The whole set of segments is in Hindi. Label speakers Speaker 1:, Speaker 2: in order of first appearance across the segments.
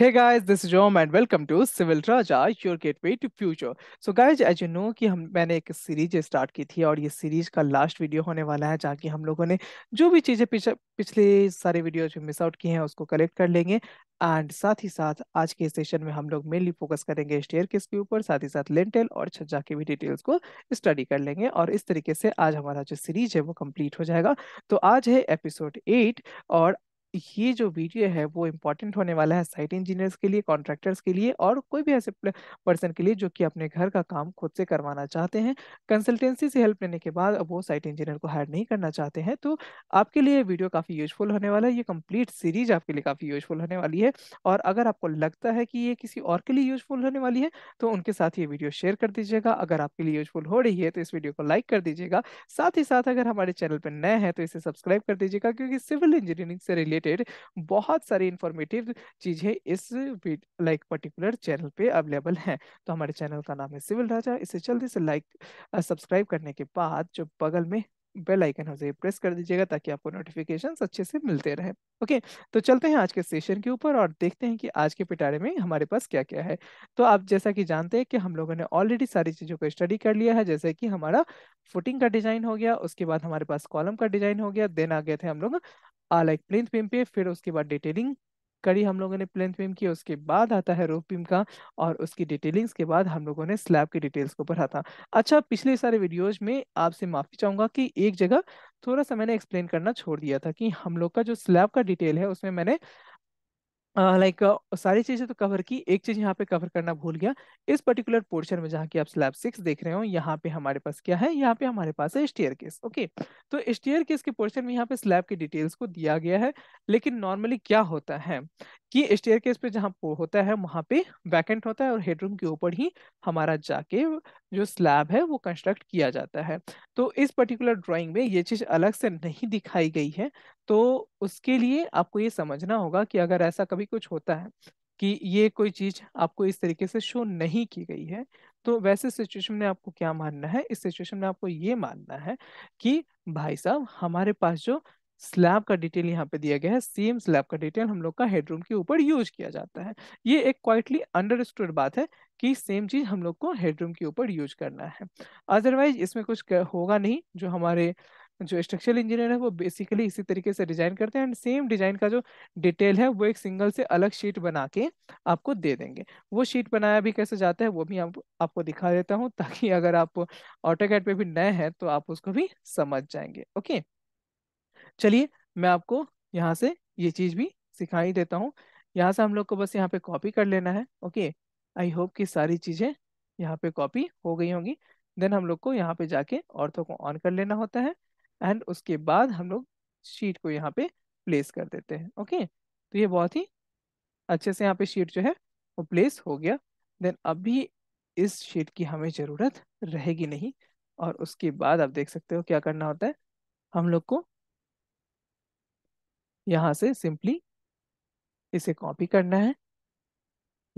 Speaker 1: Hey guys, this is Jom and welcome to Civil Raja, your gateway to future. So guys, as you know कि हम मैंने एक सीरीज स्टार्ट की थी और ये सीरीज का लास्ट वीडियो होने वाला है जहाँ की हम लोगों ने जो भी चीज़ें पिछले सारे वीडियो जो मिस आउट की हैं उसको कलेक्ट कर लेंगे एंड साथ ही साथ आज के सेशन में हम लोग मेनली फोकस करेंगे स्टेयर केस के ऊपर साथ ही साथ लेंटेल और छज्जा की भी डिटेल्स को स्टडी कर लेंगे और इस तरीके से आज हमारा जो सीरीज है वो कंप्लीट हो जाएगा तो आज है एपिसोड एट और ये जो वीडियो है वो इम्पोर्टेंट होने वाला है साइट इंजीनियर्स के लिए कॉन्ट्रैक्टर्स के लिए और कोई भी ऐसे पर्सन के लिए जो कि अपने घर का काम खुद से करवाना चाहते हैं कंसल्टेंसी से हेल्प लेने के बाद अब वो साइट इंजीनियर को हायर नहीं करना चाहते हैं तो आपके लिए वीडियो काफ़ी यूजफुल होने वाला है ये कंप्लीट सीरीज आपके लिए काफ़ी यूजफुल होने वाली है और अगर आपको लगता है कि ये किसी और के लिए यूजफुल होने वाली है तो उनके साथ ये वीडियो शेयर कर दीजिएगा अगर आपके लिए यूजफुल हो रही है तो इस वीडियो को लाइक कर दीजिएगा साथ ही साथ अगर हमारे चैनल पर नए हैं तो इसे सब्सक्राइब कर दीजिएगा क्योंकि सिविल इंजीनियरिंग से रिलेटेड रिलेटेड बहुत सारी इंफॉर्मेटिव चीजें इस लाइक पर्टिकुलर चैनल पे अवेलेबल हैं तो हमारे चैनल का नाम है सिविल राजा इसे जल्दी से लाइक सब्सक्राइब करने के बाद जो बगल में बेल आइकन उसे प्रेस कर दीजिएगा ताकि आपको नोटिफिकेशन अच्छे से मिलते रहे ओके तो चलते हैं आज के सेशन के ऊपर और देखते हैं कि आज के पिटारे में हमारे पास क्या क्या है तो आप जैसा कि जानते हैं कि हम लोगों ने ऑलरेडी सारी चीज़ों को स्टडी कर लिया है जैसे कि हमारा फुटिंग का डिजाइन हो गया उसके बाद हमारे पास कॉलम का डिजाइन हो गया देन आ गए थे हम लोग आ लाइक प्लेंथ पेम पे फिर उसके बाद डिटेलिंग करी हम लोगों ने प्लेंथ पेम की उसके बाद आता है रोप बीम का और उसकी डिटेलिंग्स के बाद हम लोगों ने स्लैब की डिटेल्स को पढ़ा था अच्छा पिछले सारे वीडियोज में आपसे माफ़ी चाहूंगा कि एक जगह थोड़ा सा मैंने एक्सप्लेन करना छोड़ दिया था कि हम लोग का जो स्लैब का डिटेल है उसमें मैंने लाइक uh, like, uh, सारी चीजें तो कवर की एक चीज यहाँ पे कवर करना भूल गया इस पर्टिकुलर पोर्शन में जहाँ की आप स्लैब सिक्स देख रहे हो यहाँ पे हमारे पास क्या है यहाँ पे हमारे पास है स्टेयर केस ओके तो स्टेयर केस के पोर्शन में यहाँ पे स्लैब के डिटेल्स को दिया गया है लेकिन नॉर्मली क्या होता है कि स्टेयर केस पे जहाँ होता है वहां पे वैकेंट होता है और हेडरूम के ऊपर ही हमारा जाके जो स्लैब है वो कंस्ट्रक्ट किया जाता है तो इस पर्टिकुलर ड्राइंग में ये चीज अलग से नहीं दिखाई गई है तो उसके लिए आपको ये समझना होगा कि अगर ऐसा कभी कुछ होता है कि ये कोई चीज आपको इस तरीके से शो नहीं की गई है तो वैसे सिचुएशन में आपको क्या मानना है इस सिचुएशन में आपको ये मानना है कि भाई साहब हमारे पास जो स्लैब का डिटेल यहाँ पे दिया गया है सेम स्लैब का डिटेल हम लोग का हेडरूम के ऊपर यूज किया जाता है ये एक क्वाइटली अंडरस्टूड बात है कि सेम चीज हम लोग को हेडरूम के ऊपर यूज करना है अदरवाइज इसमें कुछ होगा नहीं जो हमारे जो स्ट्रक्चरल इंजीनियर है वो बेसिकली इसी तरीके से डिजाइन करते हैं एंड सेम डिजाइन का जो डिटेल है वो एक सिंगल से अलग शीट बना के आपको दे देंगे वो शीट बनाया भी कैसे जाता है वो भी आप, आपको दिखा देता हूँ ताकि अगर आप ऑटो कैट पे भी नए हैं तो आप उसको भी समझ जाएंगे ओके चलिए मैं आपको यहाँ से ये चीज भी सिखाई देता हूँ यहाँ से हम लोग को बस यहाँ पे कॉपी कर लेना है ओके आई होप की सारी चीजें यहाँ पे कॉपी हो गई होंगी देन हम लोग को यहाँ पे जाके औरतों को ऑन कर लेना होता है एंड उसके बाद हम लोग शीट को यहाँ पे प्लेस कर देते हैं ओके तो ये बहुत ही अच्छे से यहाँ पे शीट जो है वो प्लेस हो गया देन अभी इस शीट की हमें ज़रूरत रहेगी नहीं और उसके बाद आप देख सकते हो क्या करना होता है हम लोग को यहाँ से सिंपली इसे कॉपी करना है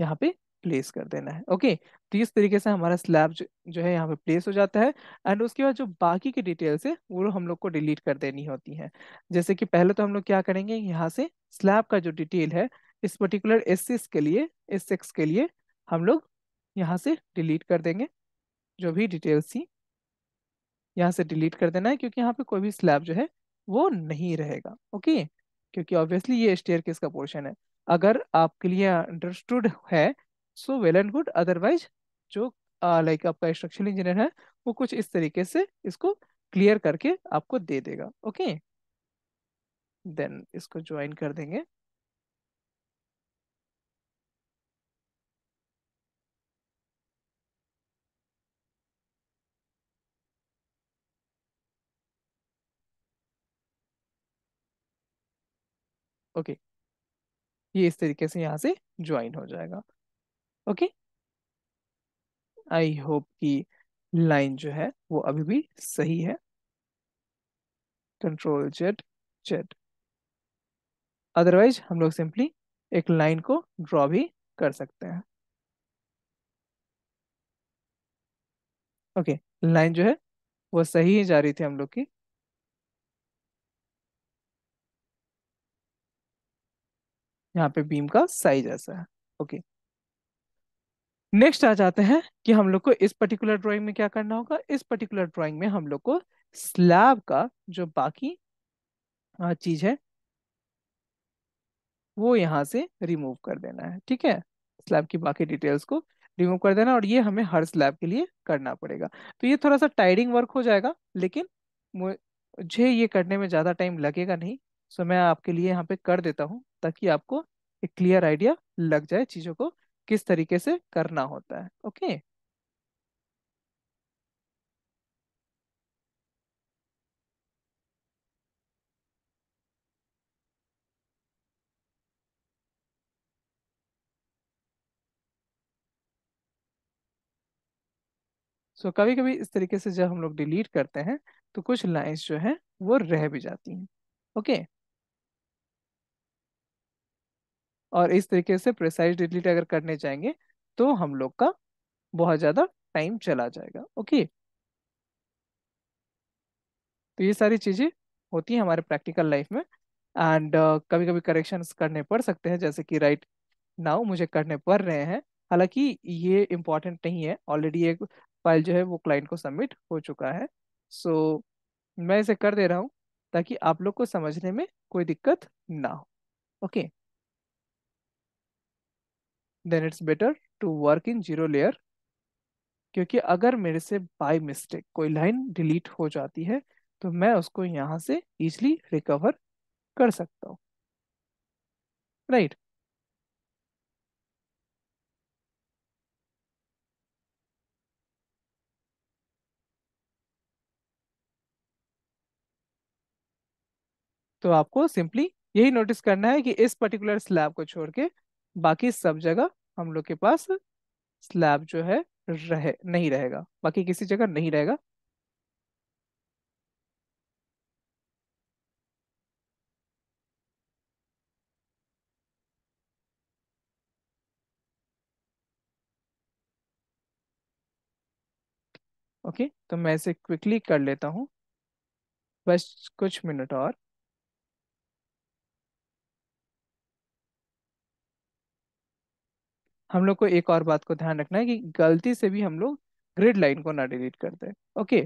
Speaker 1: यहाँ पे प्लेस कर देना है ओके तो इस तरीके से हमारा स्लैब जो, जो है यहाँ पे प्लेस हो जाता है एंड उसके बाद जो बाकी की डिटेल्स है वो हम लोग को डिलीट कर देनी होती है जैसे कि पहले तो हम लोग क्या करेंगे यहाँ से स्लैब का जो डिटेल है इस पर्टिकुलर एस के लिए एस के लिए हम लोग यहाँ से डिलीट कर देंगे जो भी डिटेल्स थी यहाँ से डिलीट कर देना है क्योंकि यहाँ पे कोई भी स्लैब जो है वो नहीं रहेगा ओके क्योंकि ऑब्वियसली ये स्टेयर किसका पोर्शन है अगर आपके लिए अंडरस्टूड है so well and good otherwise जो लाइक uh, आपका स्ट्रक्चरल इंजीनियर है वो कुछ इस तरीके से इसको क्लियर करके आपको दे देगा ओके देन इसको ज्वाइन कर देंगे ओके okay. ये इस तरीके से यहाँ से ज्वाइन हो जाएगा ओके आई होप की लाइन जो है वो अभी भी सही है कंट्रोल जेड जेड अदरवाइज हम लोग सिंपली एक लाइन को ड्रॉ भी कर सकते हैं ओके okay, लाइन जो है वो सही ही जा रही थी हम लोग की यहाँ पे बीम का साइज ऐसा है ओके okay, नेक्स्ट आ जाते हैं कि हम लोग को इस पर्टिकुलर ड्राइंग में क्या करना होगा इस पर्टिकुलर ड्राइंग में हम लोग को स्लैब का जो बाकी चीज है वो यहाँ से रिमूव कर देना है ठीक है स्लैब की बाकी डिटेल्स को रिमूव कर देना और ये हमें हर स्लैब के लिए करना पड़ेगा तो ये थोड़ा सा टाइडिंग वर्क हो जाएगा लेकिन मुझे ये करने में ज़्यादा टाइम लगेगा नहीं सो मैं आपके लिए यहाँ पे कर देता हूँ ताकि आपको एक क्लियर आइडिया लग जाए चीज़ों को किस तरीके से करना होता है ओके सो so, कभी कभी इस तरीके से जब हम लोग डिलीट करते हैं तो कुछ लाइन्स जो है वो रह भी जाती हैं ओके okay? और इस तरीके से प्रिसाइज डिलीट अगर करने जाएंगे तो हम लोग का बहुत ज़्यादा टाइम चला जाएगा ओके तो ये सारी चीज़ें होती हैं हमारे प्रैक्टिकल लाइफ में एंड uh, कभी कभी करेक्शंस करने पड़ सकते हैं जैसे कि राइट नाउ मुझे करने पड़ रहे हैं हालांकि ये इम्पॉर्टेंट नहीं है ऑलरेडी एक फाइल जो है वो क्लाइंट को सबमिट हो चुका है सो so, मैं इसे कर दे रहा हूँ ताकि आप लोग को समझने में कोई दिक्कत ना हो okay okay. Then it's better to work in zero layer क्योंकि अगर मेरे से बाय मिस्टेक कोई लाइन डिलीट हो जाती है तो मैं उसको यहां से इजली रिकवर कर सकता हूं राइट right. तो आपको सिंपली यही नोटिस करना है कि इस पर्टिकुलर स्लैब को छोड़ के बाकी सब जगह हम लोग के पास स्लैब जो है रहे नहीं रहेगा बाकी किसी जगह नहीं रहेगा ओके okay, तो मैं इसे क्विकली कर लेता हूं बस कुछ मिनट और हम लोग को एक और बात को ध्यान रखना है कि गलती से भी हम लोग ग्रिड लाइन को ना डिलीट कर दें ओके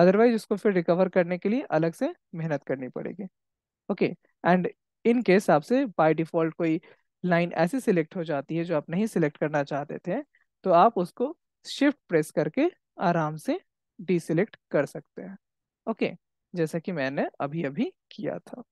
Speaker 1: अदरवाइज उसको फिर रिकवर करने के लिए अलग से मेहनत करनी पड़ेगी ओके एंड इन केस आपसे बाय डिफॉल्ट कोई लाइन ऐसी सिलेक्ट हो जाती है जो आप नहीं सिलेक्ट करना चाहते थे तो आप उसको शिफ्ट प्रेस करके आराम से डीसिलेक्ट कर सकते हैं ओके जैसा कि मैंने अभी अभी किया था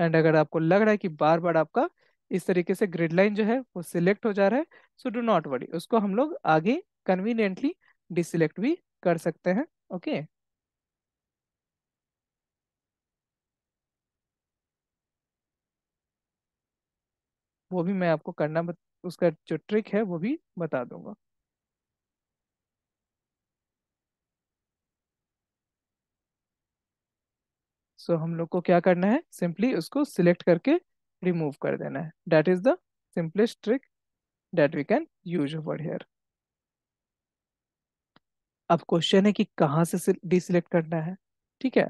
Speaker 1: एंड अगर आपको लग रहा है कि बार बार आपका इस तरीके से ग्रिड लाइन जो है वो सिलेक्ट हो जा रहा है सो डू नॉट वरी उसको हम लोग आगे कन्वीनियंटली डिसलेक्ट भी कर सकते हैं ओके okay? वो भी मैं आपको करना बत, उसका जो ट्रिक है वो भी बता दूंगा सो तो so, हम लोग को क्या करना है सिंपली उसको सिलेक्ट करके रिमूव कर देना है that is the simplest trick that we can use over here अब क्वेश्चन है कि कहाँ से डिसलेक्ट करना है ठीक है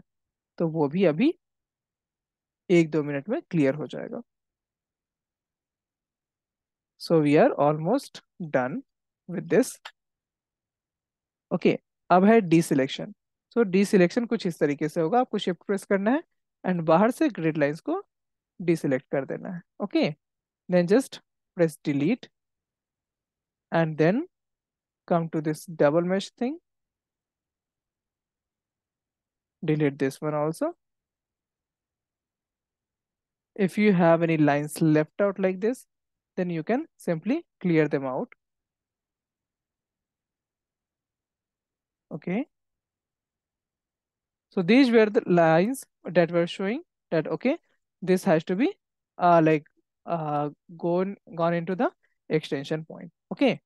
Speaker 1: तो वो भी अभी एक दो मिनट में क्लियर हो जाएगा so we are almost done with this okay अब है डी सिलेक्शन सो डीसीलेक्शन कुछ इस तरीके से होगा आपको शिफ्ट प्रेस करना है एंड बाहर से ग्रेड लाइन्स को डीसीलेक्ट कर देना है okay then just press delete and then come to this double match thing delete this one also if you have any lines left out like this then you can simply clear them out okay okay. So these were the lines that were showing that, okay, this has to be uh, like uh, gone, gone into the extension point. Okay.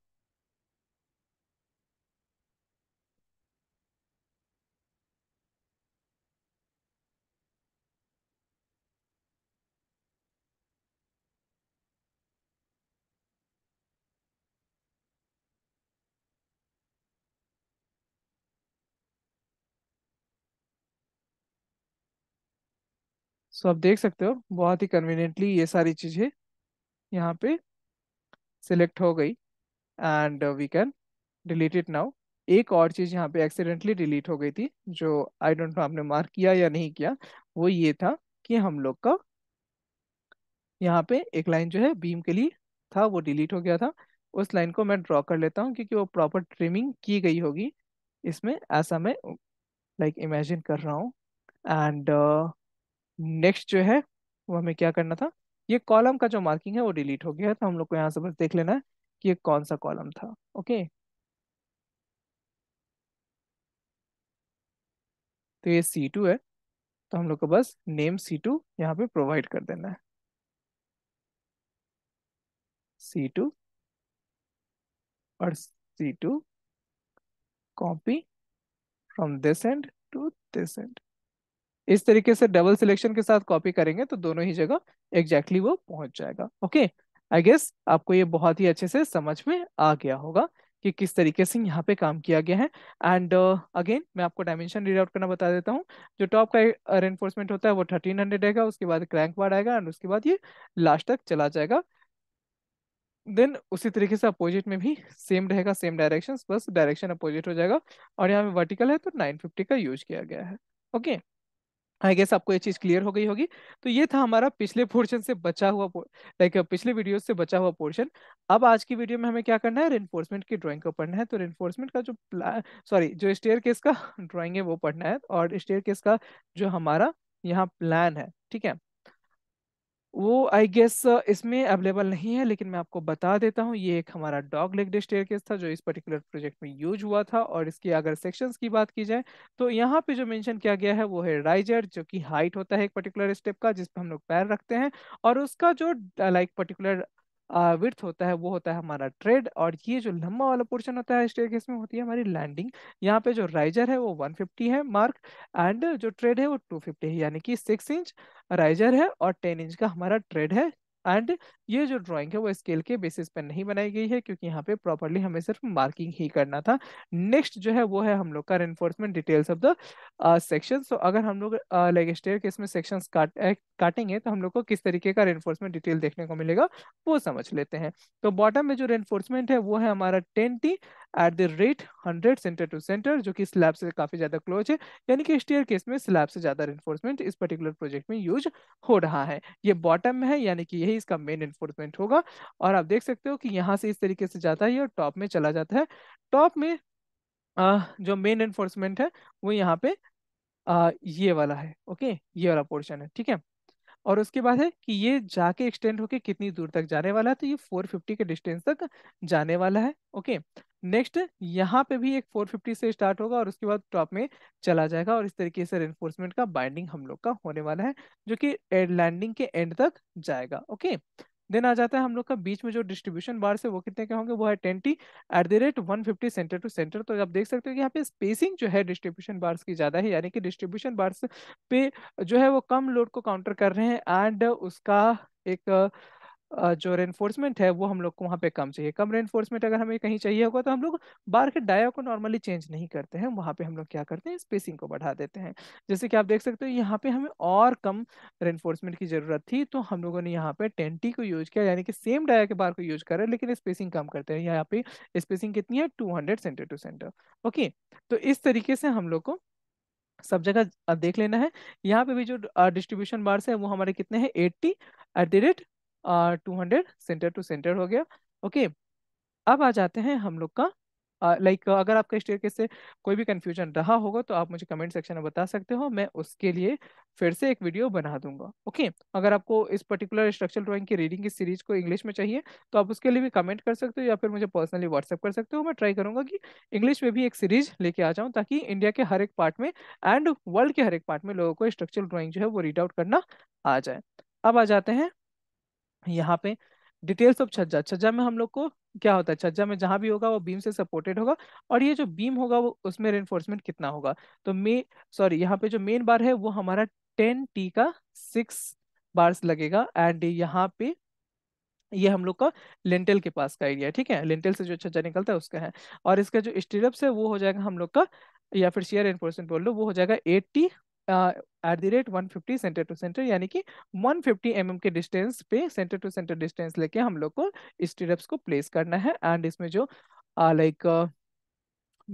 Speaker 1: So तो आप देख सकते हो बहुत ही कन्वीनियंटली ये सारी चीज़ें यहाँ पे सिलेक्ट हो गई and we can delete it now एक और चीज़ यहाँ पे एक्सीडेंटली डिलीट हो गई थी जो आई डोंट नो आपने मार्क किया या नहीं किया वो ये था कि हम लोग का यहाँ पे एक लाइन जो है बीम के लिए था वो डिलीट हो गया था उस लाइन को मैं ड्रॉ कर लेता हूँ क्योंकि वो प्रॉपर ट्रिमिंग की गई होगी इसमें ऐसा मैं लाइक like, इमेजिन कर रहा हूँ एंड uh, नेक्स्ट जो है वो हमें क्या करना था ये कॉलम का जो मार्किंग है वो डिलीट हो गया है तो हम लोग को यहाँ से बस देख लेना है कि ये कौन सा कॉलम था ओके तो ये सी टू है तो हम लोग को बस नेम सी टू यहाँ पे प्रोवाइड कर देना है सी टू और C two copy from this end to this end इस तरीके से डबल सिलेक्शन के साथ कॉपी करेंगे तो दोनों ही जगह एग्जैक्टली exactly वो पहुंच जाएगा ओके आई गेस आपको ये बहुत ही अच्छे से समझ में आ गया होगा कि किस तरीके से यहाँ पे काम किया गया है एंड अगेन uh, मैं आपको डायमेंशन रीड आउट करना बता देता हूँ जो टॉप का रेनफोर्समेंट होता है वो थर्टीन हंड्रेड रहेगा उसके बाद क्रैंक वार्ड आएगा एंड उसके बाद ये लास्ट तक चला जाएगा देन उसी तरीके से अपोजिट में भी सेम रहेगा सेम डायरेक्शन बस डायरेक्शन अपोजिट हो जाएगा और यहाँ पे वर्टिकल है तो नाइन फिफ्टी का यूज किया गया है ओके okay? आई गेस आपको ये चीज क्लियर हो गई होगी तो ये था हमारा पिछले पोर्शन से बचा हुआ लाइक पिछले वीडियो से बचा हुआ पोर्शन अब आज की वीडियो में हमें क्या करना है रेनफोर्समेंट की ड्राइंग को पढ़ना है तो रेनफोर्समेंट का जो सॉरी जो स्टेयर केस का ड्राइंग है वो पढ़ना है और स्टेयर केस का जो हमारा यहाँ प्लान है ठीक है वो आई गेस इसमें अवेलेबल नहीं है लेकिन मैं आपको बता देता हूँ ये एक हमारा डॉग लेग डिस्टेयर केस था जो इस पर्टिकुलर प्रोजेक्ट में यूज हुआ था और इसकी अगर सेक्शंस की बात की जाए तो यहाँ पे जो मेंशन किया गया है वो है राइजर जो कि हाइट होता है एक पर्टिकुलर स्टेप का जिसपे हम लोग पैर रखते हैं और उसका जो लाइक पर्टिकुलर विर्थ होता है वो होता है हमारा ट्रेड और ये जो लंबा वाला पोर्शन होता है स्टेयर में होती है हमारी लैंडिंग यहाँ पे जो राइजर है वो 150 है मार्क एंड जो ट्रेड है वो 250 है यानी कि सिक्स इंच राइजर है और टेन इंच का हमारा ट्रेड है एंड ये जो ड्राइंग है वो स्केल के बेसिस पर नहीं बनाई गई है क्योंकि यहाँ पे प्रॉपरली हमें सिर्फ मार्किंग ही करना था नेक्स्ट जो है वो है हम लोग का reinforcement details of the section so अगर हम लोग लाइक स्टेयर के इसमें सेक्शन काट, काटेंगे तो हम लोग को किस तरीके का रेनफोर्समेंट डिटेल देखने को मिलेगा वो समझ लेते हैं तो बॉटम में जो रेनफोर्समेंट है वो है हमारा ten T at the rate hundred center to center जो कि स्लैब से काफ़ी ज़्यादा क्लोज है यानी कि स्टेयर केस में स्लैब से ज़्यादा इन्फोर्समेंट इस पर्टिकुलर प्रोजेक्ट में यूज हो रहा है ये बॉटम में है यानी कि यही इसका मेन इन्फोर्समेंट होगा और आप देख सकते हो कि यहाँ से इस तरीके से जाता है और टॉप में चला जाता है टॉप में आ, जो मेन एनफोर्समेंट है वो यहाँ पे आ, ये वाला है ओके ये वाला पोर्शन है ठीक है और उसके बाद है कि ये जाके एक्सटेंड होके कितनी दूर तक जाने वाला है तो ये 450 के डिस्टेंस तक जाने वाला है ओके नेक्स्ट यहाँ पे भी एक 450 से स्टार्ट होगा और उसके बाद टॉप में चला जाएगा और इस तरीके से रेनफोर्समेंट का बाइंडिंग हम लोग का होने वाला है जो कि लैंडिंग के एंड तक जाएगा ओके देन आ जाता है हम लोग का बीच में जो डिस्ट्रीब्यूशन बार से वो कितने के होंगे वो है twenty at the rate one fifty center to center तो आप देख सकते हो कि यहाँ पे स्पेसिंग जो है डिस्ट्रीब्यूशन बार्स की ज़्यादा है यानी कि डिस्ट्रीब्यूशन बार्स पे जो है वो कम लोड को काउंटर कर रहे हैं एंड उसका एक जो रेनफोर्समेंट है वो हम लोग को वहाँ पे कम चाहिए कम रेनफोर्समेंट अगर हमें कहीं चाहिए होगा तो हम लोग बार के डाया को नॉर्मली चेंज नहीं करते हैं वहाँ पे हम लोग क्या करते हैं स्पेसिंग को बढ़ा देते हैं जैसे कि आप देख सकते हो यहाँ पे हमें और कम रेनफोर्समेंट की जरूरत थी तो हम लोगों ने यहाँ पे टेन टी को यूज किया यानी कि सेम डाया के बार को यूज करें लेकिन स्पेसिंग कम करते हैं यहाँ पे स्पेसिंग कितनी है to center to center okay तो इस तरीके से हम लोग को सब जगह देख लेना है यहाँ पे भी जो डिस्ट्रीब्यूशन बार्स है वो हमारे कितने हैं eighty at the rate two hundred center to center हो गया ओके okay. अब आ जाते हैं हम लोग का लाइक uh, like, अगर आपका स्टेयर से कोई भी कन्फ्यूजन रहा होगा तो आप मुझे कमेंट सेक्शन में बता सकते हो मैं उसके लिए फिर से एक वीडियो बना दूंगा ओके okay? अगर आपको इस पर्टिकुलर स्ट्रक्चरल ड्राइंग की रीडिंग की सीरीज को इंग्लिश में चाहिए तो आप उसके लिए भी कमेंट कर सकते हो या फिर मुझे पर्सनली व्हाट्सअप कर सकते हो मैं ट्राई करूंगा कि इंग्लिश में भी एक सीरीज लेके आ जाऊँ ताकि इंडिया के हर एक पार्ट में एंड वर्ल्ड के हर एक पार्ट में लोगों को स्ट्रक्चरल ड्राॅइंग जो है वो रीड आउट करना आ जाए अब आ जाते हैं यहाँ पे डिटेल्स ऑफ छज्जा छज्जा में हम लोग को क्या होता है छज्जा में जहां भी होगा वो बीम से सपोर्टेड होगा और ये जो बीम होगा वो उसमें रेनफोर्समेंट कितना होगा तो मे सॉरी यहाँ पे जो मेन बार है वो हमारा टेन टी का सिक्स बार्स लगेगा एंड यहाँ पे ये हम लोग का लेंटल के पास का एरिया ठीक है लेंटल से जो छज्जा निकलता है उसका है और इसका जो स्टिरप्स है वो हो जाएगा हम लोग का या फिर शेयर एनफोर्समेंट बोल लो वो हो जाएगा eighty at the rate one fifty center to center यानी कि वन फिफ्टी एम के डिस्टेंस पे सेंटर टू सेंटर डिस्टेंस लेके हम लोग को स्टिरप्स को प्लेस करना है एंड इसमें जो लाइक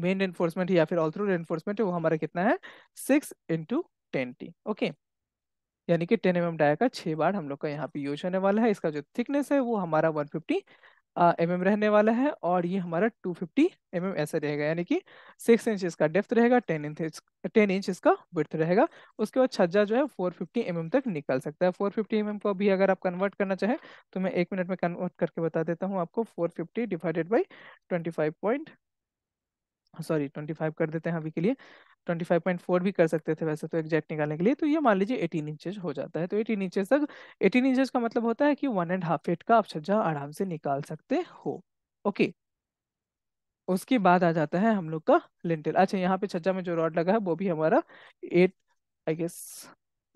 Speaker 1: मेन एनफोर्समेंट या फिर ऑल थ्रू रेनफोर्समेंट है वो हमारा कितना है सिक्स इंटू टेन ओके यानी कि टेन एम एम डाया का छः बार हम लोग का यहाँ पे यूज होने वाला है इसका जो थिकनेस है वो हमारा वन फिफ्टी एम mm रहने वाला है और ये हमारा 250 फिफ्टी mm ऐसा रहेगा यानी कि सिक्स इंच इसका डेप्थ रहेगा टेन इंच टेन इंच इसका विथ रहेगा उसके बाद छज्जा जो है फोर फिफ्टी mm तक निकल सकता है फोर फिफ्टी mm को भी अगर आप कन्वर्ट करना चाहें तो मैं एक मिनट में कन्वर्ट करके बता देता हूँ आपको four fifty divided by twenty five point sorry twenty five कर देते हैं अभी के लिए 25.4 भी कर सकते थे वैसे तो एग्जैक्ट निकालने के लिए तो ये मान लीजिए एटीन इंचेस हो जाता है तो एटीन इंचेस तक एटीन इंचेस का मतलब होता है कि वन एंड हाफ फीट का आप छज्जा आराम से निकाल सकते हो ओके उसके बाद आ जाता है हम लोग का लिंटेल अच्छा यहाँ पे छज्जा में जो रॉड लगा है वो भी हमारा एट आई गेस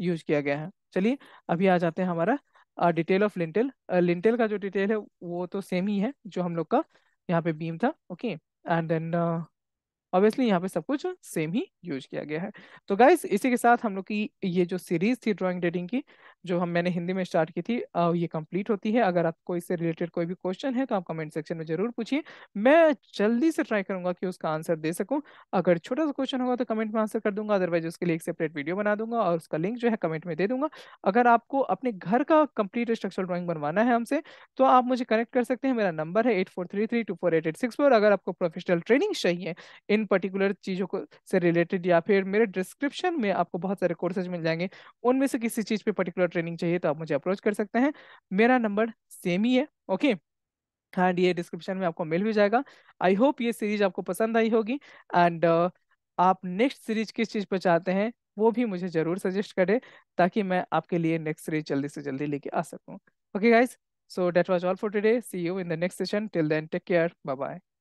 Speaker 1: यूज किया गया है चलिए अभी आ जाते हैं हमारा डिटेल ऑफ लिंटेल लिंटेल का जो डिटेल है वो तो सेम ही है जो हम लोग का यहाँ पे बीम था ओके एंड देन ऑब्वियसली यहाँ पे सब कुछ सेम ही यूज किया गया है तो गाइज इसी के साथ हम लोग की ये जो सीरीज थी ड्रॉइंग डेटिंग की जो हम मैंने हिंदी में स्टार्ट की थी ये कंप्लीट होती है अगर आपको इससे रिलेटेड कोई भी क्वेश्चन है तो आप कमेंट सेक्शन में जरूर पूछिए मैं जल्दी से ट्राई करूंगा कि उसका आंसर दे सकूं अगर छोटा सा क्वेश्चन होगा तो कमेंट में आंसर कर दूंगा अदरवाइज उसके लिए एक सेपरेट वीडियो बना दूंगा और उसका लिंक जो है कमेंट में दे दूंगा अगर आपको अपने घर का कंप्लीट स्ट्रक्चरल ड्रॉइंग बनवाना है हमसे तो आप मुझे कनेक्ट कर सकते हैं मेरा नंबर है eight four three three two four eight eight six four अगर आपको प्रोफेशनल ट्रेनिंग चाहिए इन पर्टिकुलर चीज़ों को से रिलेटेड या फिर मेरे डिस्क्रिप्शन में आपको बहुत सारे कोर्सेज मिल जाएंगे उनमें से किसी चीज़ पर पर्टिकुलर ट्रेनिंग चाहिए तो आप मुझे अप्रोच कर सकते हैं मेरा नंबर सेम ही है ओके एंड हाँ ये डिस्क्रिप्शन में आपको मिल भी जाएगा आई होप ये सीरीज आपको पसंद आई होगी एंड uh, आप नेक्स्ट सीरीज किस चीज़ पर चाहते हैं वो भी मुझे ज़रूर सजेस्ट करें ताकि मैं आपके लिए नेक्स्ट सीरीज जल्दी से जल्दी लेके आ सकूँ okay guys so that was all for today see you in the next session till then take care bye bye